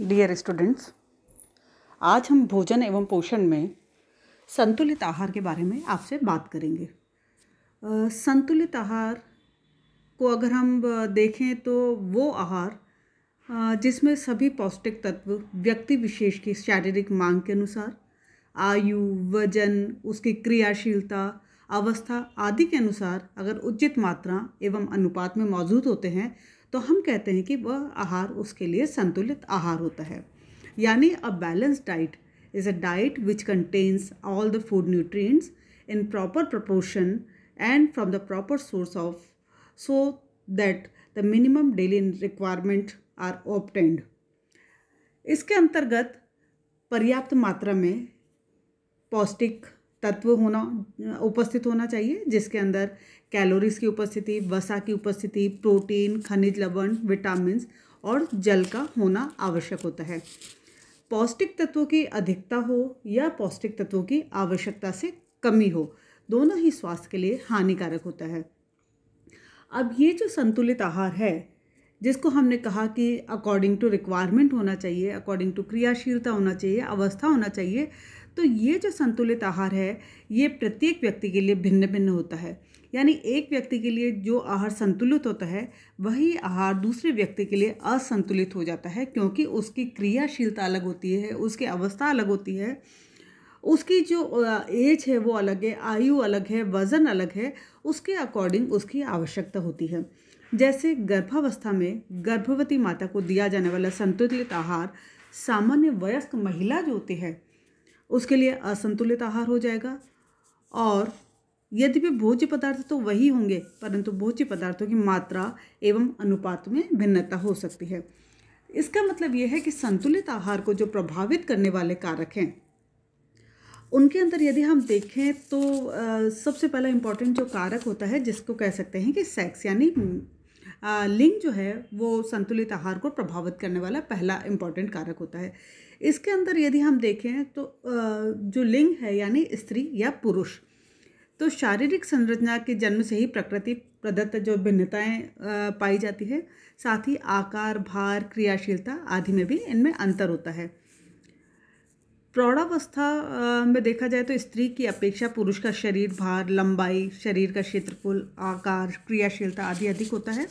dear students आज हम भोजन एवं पोषण में संतुलित आहार के बारे में आपसे बात करेंगे संतुलित आहार को अगर हम देखें तो वो आहार जिसमें सभी पौष्टिक तत्व व्यक्ति विशेष की शारीरिक मांग के अनुसार आयु वजन उसकी क्रियाशीलता अवस्था आदि के अनुसार अगर उचित मात्रा एवं अनुपात में मौजूद होते हैं तो हम कहते हैं कि वह आहार उसके लिए संतुलित आहार होता है यानी a balance diet is a diet which contains all the food nutrients in proper proportion and from the proper source of so that the minimum daily requirement are obtained इसके अंतर्गत पर्याप्त मात्रा में पौष्टिक तत्व होना उपस्थित होना चाहिए जिसके अंदर कैलोरीज की उपस्थिति वसा की उपस्थिति प्रोटीन खनिज लवण विटामिन और जल का होना आवश्यक होता है पौष्टिक तत्वों की अधिकता हो या पौष्टिक तत्वों की आवश्यकता से कमी हो दोनों ही स्वास्थ्य के लिए हानिकारक होता है अब ये जो संतुलित आहार है जिसको हमने कहा कि अकॉर्डिंग टू रिक्वायरमेंट होना चाहिए अकॉर्डिंग टू क्रियाशीलता होना चाहिए अवस्था होना चाहिए तो ये जो संतुलित आहार है ये प्रत्येक व्यक्ति के लिए भिन्न भिन्न होता है यानी एक व्यक्ति के लिए जो आहार संतुलित होता है वही आहार दूसरे व्यक्ति के लिए असंतुलित हो जाता है क्योंकि उसकी क्रियाशीलता अलग होती है उसकी अवस्था अलग होती है उसकी जो एज है वो अलग है आयु अलग है वज़न अलग है उसके अकॉर्डिंग उसकी आवश्यकता होती है जैसे गर्भावस्था में गर्भवती माता को दिया जाने वाला संतुलित आहार सामान्य वयस्क महिला जो होती है उसके लिए असंतुलित आहार हो जाएगा और यदि भी भोज्य पदार्थ तो वही होंगे परंतु भोज्य पदार्थों की मात्रा एवं अनुपात में भिन्नता हो सकती है इसका मतलब यह है कि संतुलित आहार को जो प्रभावित करने वाले कारक हैं उनके अंदर यदि हम देखें तो आ, सबसे पहला इम्पॉर्टेंट जो कारक होता है जिसको कह सकते हैं कि सेक्स यानी लिंग जो है वो संतुलित आहार को प्रभावित करने वाला पहला इम्पॉर्टेंट कारक होता है इसके अंदर यदि हम देखें तो आ, जो लिंग है यानी स्त्री या पुरुष तो शारीरिक संरचना के जन्म से ही प्रकृति प्रदत्त जो भिन्नताएं पाई जाती है साथ ही आकार भार क्रियाशीलता आदि में भी इनमें अंतर होता है प्रौढ़ावस्था में देखा जाए तो स्त्री की अपेक्षा पुरुष का शरीर भार लंबाई शरीर का क्षेत्रफल आकार क्रियाशीलता आदि अधिक होता है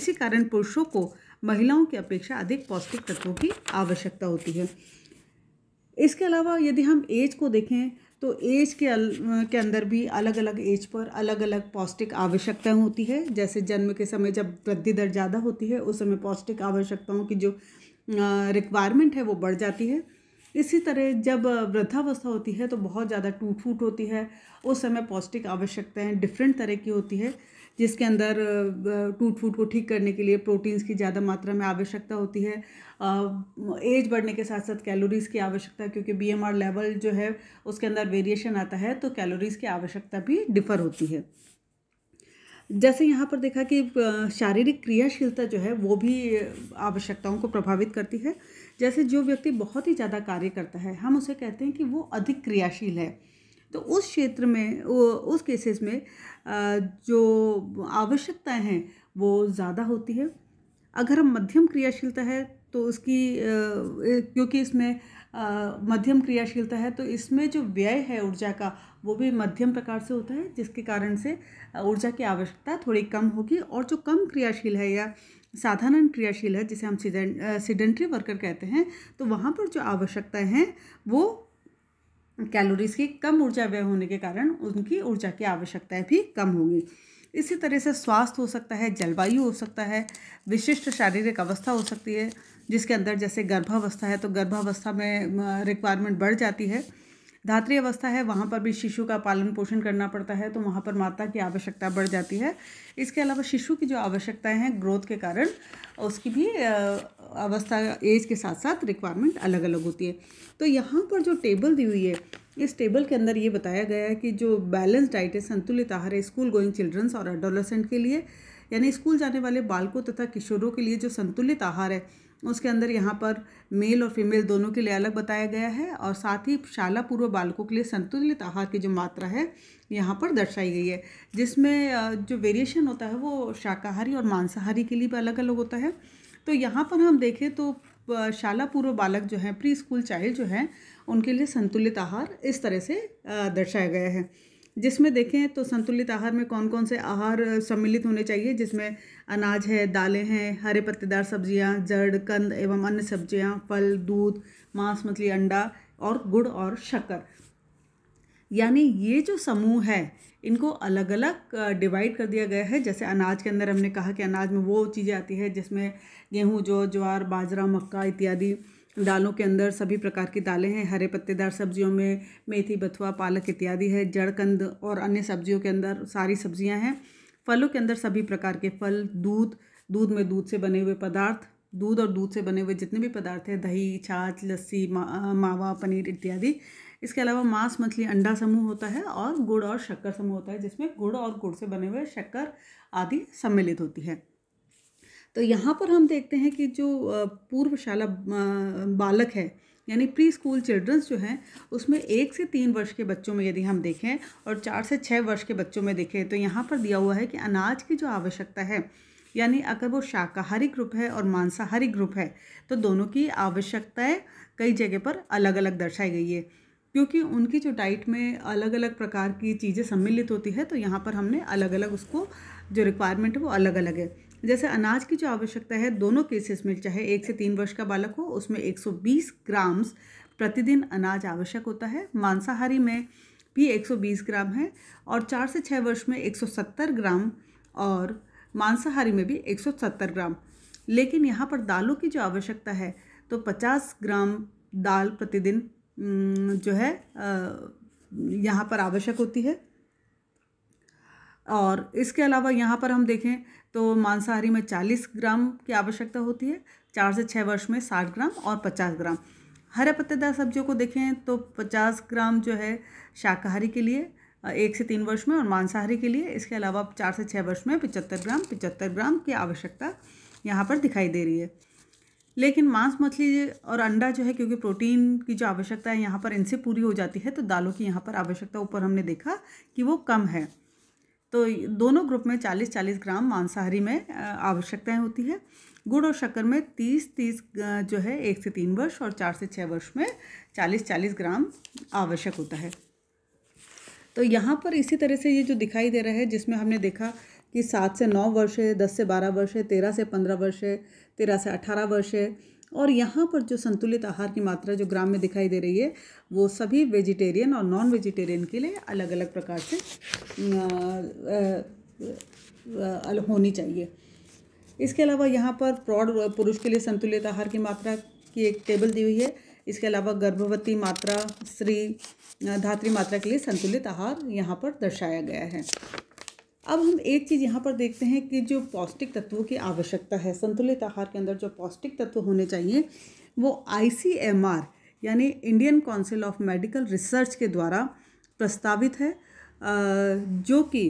इसी कारण पुरुषों को महिलाओं की अपेक्षा अधिक पौष्टिक तत्वों की आवश्यकता होती है इसके अलावा यदि हम एज को देखें तो एज के अल, के अंदर भी अलग अलग एज पर अलग अलग पौष्टिक आवश्यकताएं होती है जैसे जन्म के समय जब वृद्धि दर ज़्यादा होती है उस समय पौष्टिक आवश्यकताओं की जो रिक्वायरमेंट है वो बढ़ जाती है इसी तरह जब वृद्धावस्था होती है तो बहुत ज़्यादा टूट फूट होती है उस समय पौष्टिक आवश्यकताएं डिफरेंट तरह की होती है जिसके अंदर टूट फूट को ठीक करने के लिए प्रोटीन्स की ज़्यादा मात्रा में आवश्यकता होती है एज बढ़ने के साथ साथ कैलोरीज़ की आवश्यकता क्योंकि बी लेवल जो है उसके अंदर वेरिएशन आता है तो कैलोरीज़ की आवश्यकता भी डिफ़र होती है जैसे यहाँ पर देखा कि शारीरिक क्रियाशीलता जो है वो भी आवश्यकताओं को प्रभावित करती है जैसे जो व्यक्ति बहुत ही ज़्यादा कार्य करता है हम उसे कहते हैं कि वो अधिक क्रियाशील है तो उस क्षेत्र में उस केसेस में जो आवश्यकताएं हैं वो ज़्यादा होती है अगर हम मध्यम क्रियाशीलता है तो उसकी क्योंकि इसमें मध्यम क्रियाशीलता है तो इसमें जो व्यय है ऊर्जा का वो भी मध्यम प्रकार से होता है जिसके कारण से ऊर्जा की आवश्यकता थोड़ी कम होगी और जो कम क्रियाशील है या साधारण क्रियाशील है जिसे हम सीडेंट्री वर्कर कहते हैं तो वहाँ पर जो आवश्यकताएं हैं वो कैलोरीज़ की कम ऊर्जा व्यय होने के कारण उनकी ऊर्जा की आवश्यकताएं भी कम होंगी इसी तरह से स्वास्थ्य हो सकता है जलवायु हो सकता है विशिष्ट शारीरिक अवस्था हो सकती है जिसके अंदर जैसे गर्भावस्था है तो गर्भावस्था में रिक्वायरमेंट बढ़ जाती है धात्री अवस्था है वहाँ पर भी शिशु का पालन पोषण करना पड़ता है तो वहाँ पर माता की आवश्यकता बढ़ जाती है इसके अलावा शिशु की जो आवश्यकताएं हैं ग्रोथ के कारण उसकी भी अवस्था एज के साथ साथ रिक्वायरमेंट अलग अलग होती है तो यहाँ पर जो टेबल दी हुई है इस टेबल के अंदर ये बताया गया है कि जो बैलेंस डाइट है संतुलित आहार है स्कूल गोइंग चिल्ड्रंस और एडोलसेंट के लिए यानी स्कूल जाने वाले बालकों तथा किशोरों के लिए जो संतुलित आहार है उसके अंदर यहाँ पर मेल और फीमेल दोनों के लिए अलग बताया गया है और साथ ही शाला पूर्व बालकों के लिए संतुलित आहार की जो मात्रा है यहाँ पर दर्शाई गई है जिसमें जो वेरिएशन होता है वो शाकाहारी और मांसाहारी के लिए भी अलग अलग होता है तो यहाँ पर हम देखें तो शाला पूर्व बालक जो हैं प्री स्कूल चाइल्ड जो हैं उनके लिए संतुलित आहार इस तरह से दर्शाया गया है जिसमें देखें तो संतुलित आहार में कौन कौन से आहार सम्मिलित होने चाहिए जिसमें अनाज है दालें हैं हरे पत्तेदार सब्जियां जड़ कंद एवं अन्य सब्जियां फल दूध मांस मछली अंडा और गुड़ और शक्कर यानी ये जो समूह है इनको अलग अलग डिवाइड कर दिया गया है जैसे अनाज के अंदर हमने कहा कि अनाज में वो चीज़ें आती है जिसमें गेहूँ जौ ज्वार बाजरा मक्का इत्यादि दालों के अंदर सभी प्रकार की दालें हैं हरे पत्तेदार सब्जियों में मेथी बथुआ पालक इत्यादि है जड़कंद और अन्य सब्जियों के अंदर सारी सब्जियां हैं फलों के अंदर सभी प्रकार के फल दूध दूध में दूध से बने हुए पदार्थ दूध और दूध से बने हुए जितने भी पदार्थ हैं दही छाछ लस्सी मा, मावा पनीर इत्यादि इसके अलावा मांस मछली अंडा समूह होता है और गुड़ और शक्कर समूह होता है जिसमें गुड़ और गुड़ से बने हुए शक्कर आदि सम्मिलित होती है तो यहाँ पर हम देखते हैं कि जो पूर्वशाला बालक है यानी प्री स्कूल चिल्ड्रंस जो हैं उसमें एक से तीन वर्ष के बच्चों में यदि हम देखें और चार से छः वर्ष के बच्चों में देखें तो यहाँ पर दिया हुआ है कि अनाज की जो आवश्यकता है यानी अगर वो शाकाहारी ग्रुप है और मांसाहारी ग्रुप है तो दोनों की आवश्यकताएँ कई जगह पर अलग अलग दर्शाई गई है क्योंकि उनकी जो डाइट में अलग अलग प्रकार की चीज़ें सम्मिलित होती है तो यहाँ पर हमने अलग अलग उसको जो रिक्वायरमेंट है वो अलग अलग है जैसे अनाज की जो आवश्यकता है दोनों केसेस में चाहे एक से तीन वर्ष का बालक हो उसमें 120 ग्राम्स प्रतिदिन अनाज आवश्यक होता है मांसाहारी में भी 120 ग्राम है और चार से छः वर्ष में 170 ग्राम और मांसाहारी में भी 170 ग्राम लेकिन यहाँ पर दालों की जो आवश्यकता है तो 50 ग्राम दाल प्रतिदिन जो है यहाँ पर आवश्यक होती है और इसके अलावा यहाँ पर हम देखें तो मांसाहारी में चालीस ग्राम की आवश्यकता होती है चार से छः वर्ष में साठ ग्राम और पचास ग्राम हरे पत्तेदार सब्जियों को देखें तो पचास ग्राम जो है शाकाहारी के लिए एक से तीन वर्ष में और मांसाहारी के लिए इसके अलावा चार से छः वर्ष में पिचहत्तर ग्राम पिचहत्तर ग्राम की आवश्यकता यहाँ पर दिखाई दे रही है लेकिन मांस मछली और अंडा जो है क्योंकि प्रोटीन की जो आवश्यकता है यहाँ पर इनसे पूरी हो जाती है तो दालों की यहाँ पर आवश्यकता ऊपर हमने देखा कि वो कम है तो दोनों ग्रुप में 40-40 ग्राम मांसाहारी में आवश्यकताएं होती है गुड़ और शक्कर में 30-30 जो है एक से तीन वर्ष और चार से छः वर्ष में 40-40 ग्राम आवश्यक होता है तो यहाँ पर इसी तरह से ये जो दिखाई दे रहा है जिसमें हमने देखा कि सात से नौ वर्ष है दस से बारह वर्ष है तेरह से पंद्रह वर्ष है तेरह से अठारह वर्ष है और यहाँ पर जो संतुलित आहार की मात्रा जो ग्राम में दिखाई दे रही है वो सभी वेजिटेरियन और नॉन वेजिटेरियन के लिए अलग अलग प्रकार से होनी चाहिए इसके अलावा यहाँ पर प्रौढ़ पुरुष के लिए संतुलित आहार की मात्रा की एक टेबल दी हुई है इसके अलावा गर्भवती मात्रा स्त्री धात्री मात्रा के लिए संतुलित आहार यहाँ पर दर्शाया गया है अब हम एक चीज़ यहाँ पर देखते हैं कि जो पौष्टिक तत्वों की आवश्यकता है संतुलित आहार के अंदर जो पौष्टिक तत्व होने चाहिए वो आई यानी Indian council of medical research के द्वारा प्रस्तावित है जो कि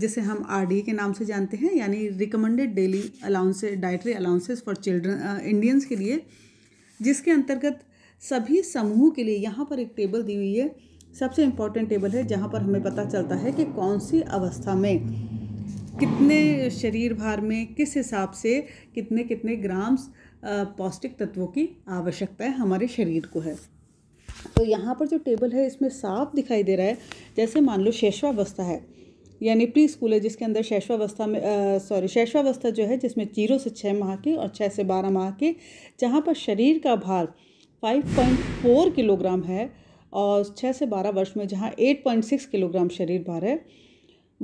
जिसे हम आर के नाम से जानते हैं यानी recommended daily allowances dietary allowances for children Indians के लिए जिसके अंतर्गत सभी समूह के लिए यहाँ पर एक टेबल दी हुई है सबसे इम्पॉर्टेंट टेबल है जहाँ पर हमें पता चलता है कि कौन सी अवस्था में कितने शरीर भार में किस हिसाब से कितने कितने ग्राम्स पौष्टिक तत्वों की आवश्यकता है हमारे शरीर को है तो यहाँ पर जो टेबल है इसमें साफ दिखाई दे रहा है जैसे मान लो शैशवावस्था है यानी प्री स्कूल है जिसके अंदर शैशवावस्था में सॉरी शैशवावस्था जो है जिसमें जीरो से छः माह की और छः से बारह माह की जहाँ पर शरीर का भार 5.4 किलोग्राम है और छः से बारह वर्ष में जहाँ एट पॉइंट सिक्स किलोग्राम शरीर भार है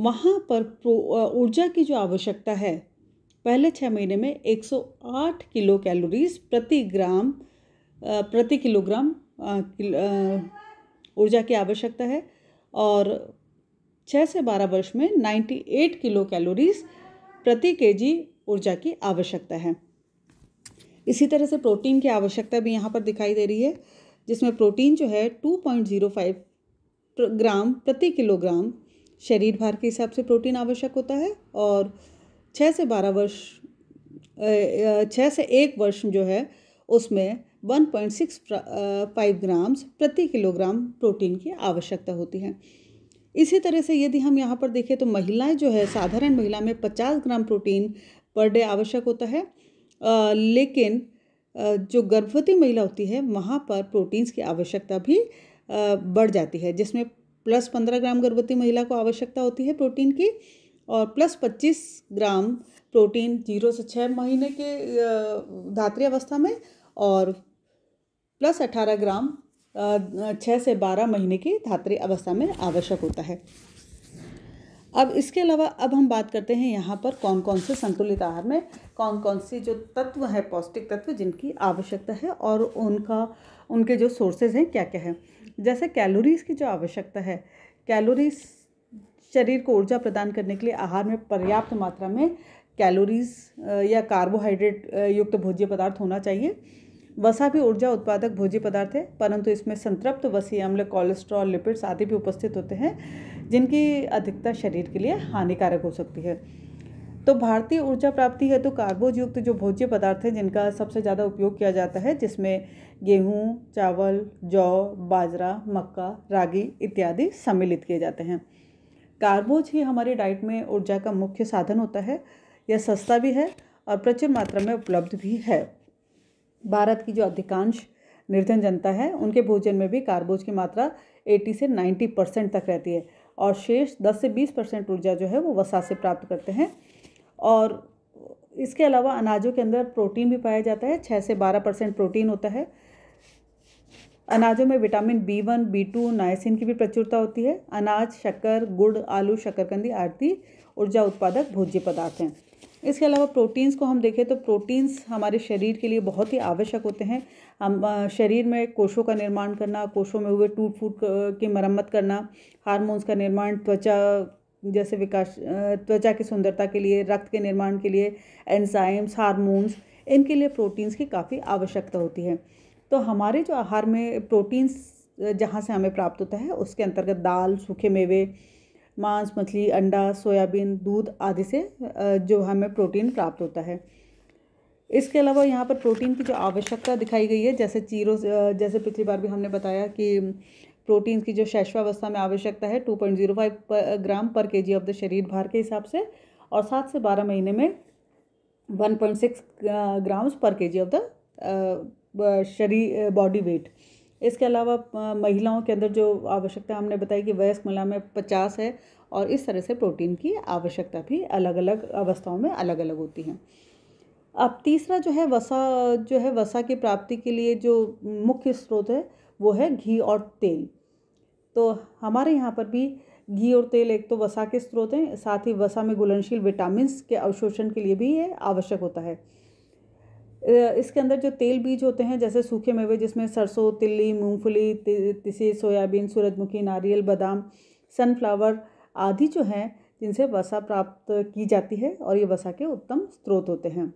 वहाँ पर ऊर्जा की जो आवश्यकता है पहले छः महीने में एक सौ आठ किलो कैलोरीज प्रति ग्राम प्रति किलोग्राम ऊर्जा की आवश्यकता है और छः से बारह वर्ष में नाइन्टी एट किलो कैलोरीज प्रति केजी ऊर्जा की आवश्यकता है इसी तरह से प्रोटीन की आवश्यकता भी यहाँ पर दिखाई दे रही है जिसमें प्रोटीन जो है 2.05 ग्राम प्रति किलोग्राम शरीर भार के हिसाब से प्रोटीन आवश्यक होता है और छः से बारह वर्ष छः से एक वर्ष जो है उसमें पॉइंट सिक्स फाइव ग्राम्स प्रति किलोग्राम प्रोटीन की आवश्यकता होती है इसी तरह से यदि हम यहाँ पर देखें तो महिलाएं जो है साधारण महिला में 50 ग्राम प्रोटीन पर डे आवश्यक होता है आ, लेकिन जो गर्भवती महिला होती है वहाँ पर प्रोटीन्स की आवश्यकता भी बढ़ जाती है जिसमें प्लस पंद्रह ग्राम गर्भवती महिला को आवश्यकता होती है प्रोटीन की और प्लस पच्चीस ग्राम प्रोटीन जीरो से छः महीने के धात्री अवस्था में और प्लस अठारह ग्राम छः से बारह महीने की धात्री अवस्था में आवश्यक होता है अब इसके अलावा अब हम बात करते हैं यहाँ पर कौन कौन से संतुलित आहार में कौन कौन सी जो तत्व है पौष्टिक तत्व जिनकी आवश्यकता है और उनका उनके जो सोर्सेज हैं क्या क्या है जैसे कैलोरीज़ की जो आवश्यकता है कैलोरीज शरीर को ऊर्जा प्रदान करने के लिए आहार में पर्याप्त मात्रा में कैलोरीज या कार्बोहाइड्रेट युक्त तो भोज्य पदार्थ होना चाहिए वसा भी ऊर्जा उत्पादक भोज्य पदार्थ है परंतु इसमें संतृप्त वसी अम्ल कोलेस्ट्रॉल लिपिड्स आदि भी उपस्थित होते हैं जिनकी अधिकता शरीर के लिए हानिकारक हो सकती है तो भारतीय ऊर्जा प्राप्ति है तो कार्बोज युक्त जो भोज्य पदार्थ हैं जिनका सबसे ज़्यादा उपयोग किया जाता है जिसमें गेहूँ चावल जौ बाजरा मक्का रागी इत्यादि सम्मिलित किए जाते हैं कार्बोज ही हमारी डाइट में ऊर्जा का मुख्य साधन होता है यह सस्ता भी है और प्रचुर मात्रा में उपलब्ध भी है भारत की जो अधिकांश निर्धन जनता है उनके भोजन में भी कार्बोज की मात्रा 80 से 90 परसेंट तक रहती है और शेष 10 से 20 परसेंट ऊर्जा जो है वो वसा से प्राप्त करते हैं और इसके अलावा अनाजों के अंदर प्रोटीन भी पाया जाता है छः से बारह परसेंट प्रोटीन होता है अनाजों में vitamin B one B two niacin की भी प्रचुरता होती है अनाज शक्कर गुड़ आलू शक्करकंदी आरती ऊर्जा उत्पादक भोज्य पदार्थ हैं इसके अलावा प्रोटीन्स को हम देखें तो प्रोटीन्स हमारे शरीर के लिए बहुत ही आवश्यक होते हैं हम शरीर में कोषों का निर्माण करना कोषों में हुए टूट फूट की मरम्मत करना हार्मोन्स का निर्माण त्वचा जैसे विकास त्वचा की सुंदरता के लिए रक्त के निर्माण के लिए एंजाइम्स हारमोन्स इनके लिए प्रोटीन्स की काफ़ी आवश्यकता होती है तो हमारे जो आहार में प्रोटीन्स जहाँ से हमें प्राप्त होता है उसके अंतर्गत दाल सूखे मेवे मांस मछली अंडा सोयाबीन दूध आदि से जो हमें प्रोटीन प्राप्त होता है इसके अलावा यहाँ पर प्रोटीन की जो आवश्यकता दिखाई गई है जैसे चीरो जैसे पिछली बार भी हमने बताया कि प्रोटीन की जो शैशवावस्था में आवश्यकता है two point zero five gram पर के जी ऑफ द शरीर भार के हिसाब से और सात से बारह महीने में one point six grams per K G of the शरीर बॉडी वेट इसके अलावा महिलाओं के अंदर जो आवश्यकता हमने बताई कि वयस्क महिला में पचास है और इस तरह से प्रोटीन की आवश्यकता भी अलग अलग अवस्थाओं में अलग अलग होती है अब तीसरा जो है वसा जो है वसा की प्राप्ति के लिए जो मुख्य स्रोत है वो है घी और तेल तो हमारे यहाँ पर भी घी और तेल एक तो वसा के स्रोत हैं साथ ही वसा में घुलनशील विटामिन के अवशोषण के लिए भी ये आवश्यक होता है इसके अंदर जो तेल बीज होते हैं जैसे सूखे मेवे जिसमें सरसों तिल्ली मूंगफली तिसी सोयाबीन सूरजमुखी नारियल बादाम सनफ्लावर आदि जो हैं जिनसे वसा प्राप्त की जाती है और ये वसा के उत्तम स्रोत होते हैं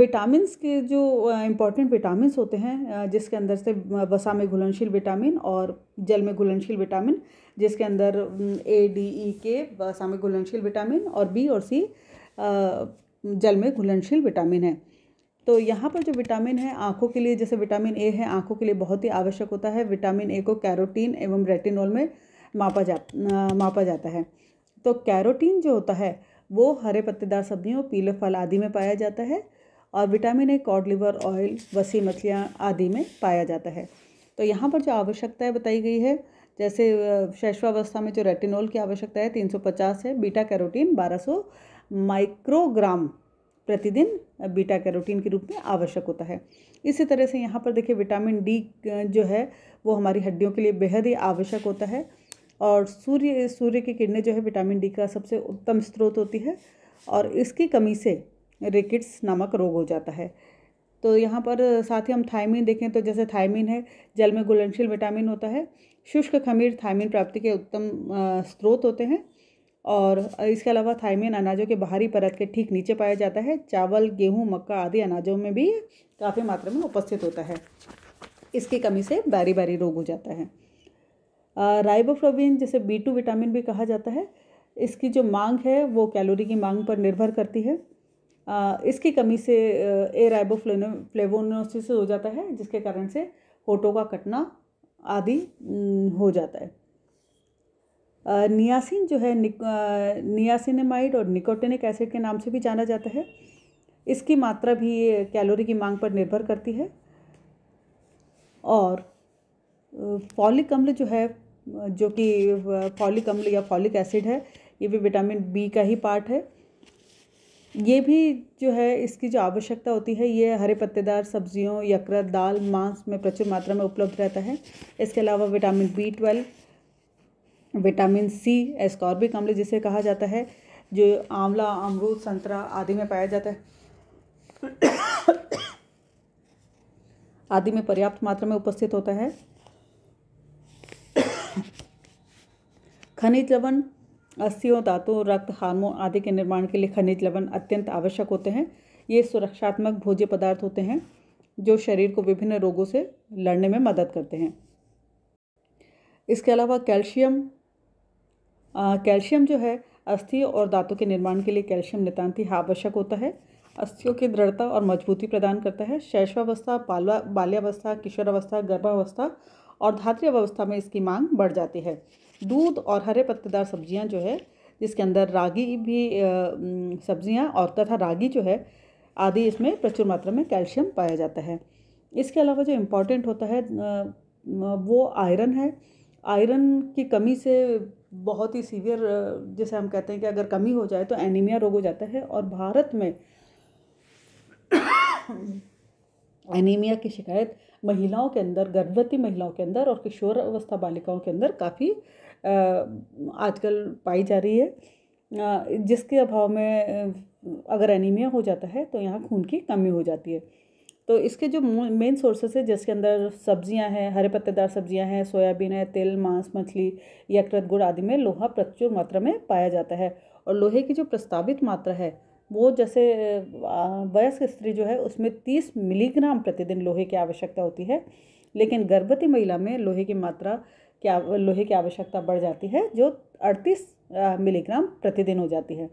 विटामिन के जो इम्पॉर्टेंट विटामिन होते हैं जिसके अंदर से वसा में घुलनशील विटामिन और जल में घुलनशील विटामिन जिसके अंदर ए डी ई के वसा में घुलनशील विटामिन और बी और सी जल में घुलनशील विटामिन है तो यहाँ पर जो विटामिन है आँखों के लिए जैसे विटामिन ए है आँखों के लिए बहुत ही आवश्यक होता है विटामिन ए को कैरोटीन एवं रेटिनॉल में मापा जा मापा जाता है तो कैरोटीन जो होता है वो हरे पत्तेदार सब्जियों पीले फल आदि में पाया जाता है और vitamin A cod liver oil वसी मछलियाँ आदि में पाया जाता है तो यहाँ पर जो आवश्यकताएँ बताई गई है जैसे शैश्वावस्था में जो रेटिनॉल की आवश्यकता है पचास है बीटा कैरोटीन सौ माइक्रोग्राम प्रतिदिन बीटा कैरोटीन के रूप में आवश्यक होता है इसी तरह से यहाँ पर देखिए विटामिन डी जो है वो हमारी हड्डियों के लिए बेहद ही आवश्यक होता है और सूर्य सूर्य की किरणें जो है विटामिन डी का सबसे उत्तम स्रोत होती है और इसकी कमी से रिकिट्स नामक रोग हो जाता है तो यहाँ पर साथ ही हम थायमिन देखें तो जैसे थायमिन है जल में घुलनशील विटामिन होता है शुष्क खमीर थायमिन प्राप्ति के उत्तम स्रोत होते हैं और इसके अलावा थाइमिन अनाजों के बाहरी परत के ठीक नीचे पाया जाता है चावल गेहूँ मक्का आदि अनाजों में भी काफ़ी मात्रा में उपस्थित होता है इसकी कमी से बारी बारी रोग हो जाता है राइबोफ्लोबिन जिसे बी टू विटामिन भी कहा जाता है इसकी जो मांग है वो कैलोरी की मांग पर निर्भर करती है आ, इसकी कमी से ए राइबोफ्लोनो फ्लेवोनोसिस हो जाता है जिसके कारण से होठों का कटना आदि हो जाता है नियासिन जो है निक, नियासिनेमाइड और निकोटेनिक एसिड के नाम से भी जाना जाता है इसकी मात्रा भी कैलोरी की मांग पर निर्भर करती है और फॉलिक अम्ल जो है जो कि फॉलिक अम्ल या फॉलिक एसिड है ये भी विटामिन बी का ही पार्ट है ये भी जो है इसकी जो आवश्यकता होती है ये हरे पत्तेदार सब्जियों यकृत दाल मांस में प्रचुर मात्रा में उपलब्ध रहता है इसके अलावा vitamin B twelve vitamin C ascorbic अम्ल जिसे कहा जाता है जो आंवला अमरूद संतरा आदि में पाया जाता है आदि में पर्याप्त मात्रा में उपस्थित होता है खनिज लवण अस्थियों धातु रक्त हार्मोन आदि के निर्माण के लिए खनिज लवण अत्यंत आवश्यक होते हैं ये सुरक्षात्मक भोज्य पदार्थ होते हैं जो शरीर को विभिन्न रोगों से लड़ने में मदद करते हैं इसके अलावा कैल्शियम कैल्शियम जो है अस्थि और दांतों के निर्माण के लिए कैल्शियम नितान्त ही आवश्यक होता है अस्थियों की दृढ़ता और मजबूती प्रदान करता है शैशवावस्था बालवा बाल्यावस्था किशोरावस्था गर्भावस्था और धात्री अवस्था में इसकी मांग बढ़ जाती है दूध और हरे पत्तेदार सब्जियां जो है जिसके अंदर रागी भी सब्जियां और तथा रागी जो है आदि इसमें प्रचुर मात्रा में कैल्शियम पाया जाता है इसके अलावा जो इम्पोर्टेंट होता है वो आयरन है आयरन की कमी से बहुत ही सीवियर जैसे हम कहते हैं कि अगर कमी हो जाए तो एनीमिया रोग हो जाता है और भारत में एनीमिया की शिकायत महिलाओं के अंदर गर्भवती महिलाओं के अंदर और किशोर अवस्था बालिकाओं के अंदर काफ़ी आजकल पाई जा रही है जिसके अभाव में अगर एनीमिया हो जाता है तो यहाँ खून की कमी हो जाती है तो इसके जो मेन सोर्सेस है जिसके अंदर सब्जियां हैं हरे पत्तेदार सब्जियां हैं सोयाबीन है तेल मांस मछली यकृत गुड़ आदि में लोहा प्रचुर मात्रा में पाया जाता है और लोहे की जो प्रस्तावित मात्रा है वो जैसे वयस्क स्त्री जो है उसमें तीस मिलीग्राम प्रतिदिन लोहे की आवश्यकता होती है लेकिन गर्भवती महिला में लोहे की मात्रा क्या लोहे की आवश्यकता बढ़ जाती है जो अड़तीस मिलीग्राम प्रतिदिन हो जाती है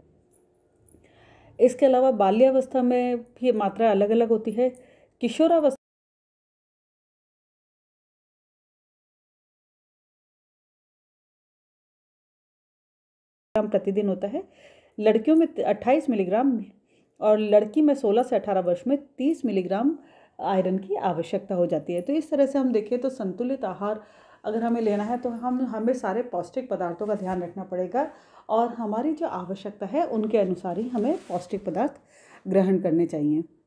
इसके अलावा बाल्यावस्था में भी मात्रा अलग अलग होती है किशोरावस्था प्रतिदिन होता है लड़कियों में 28 मिलीग्राम और लड़की में 16 से 18 वर्ष में 30 मिलीग्राम आयरन की आवश्यकता हो जाती है तो इस तरह से हम देखें तो संतुलित आहार अगर हमें लेना है तो हम हमें सारे पौष्टिक पदार्थों का ध्यान रखना पड़ेगा और हमारी जो आवश्यकता है उनके अनुसार ही हमें पौष्टिक पदार्थ ग्रहण करने चाहिए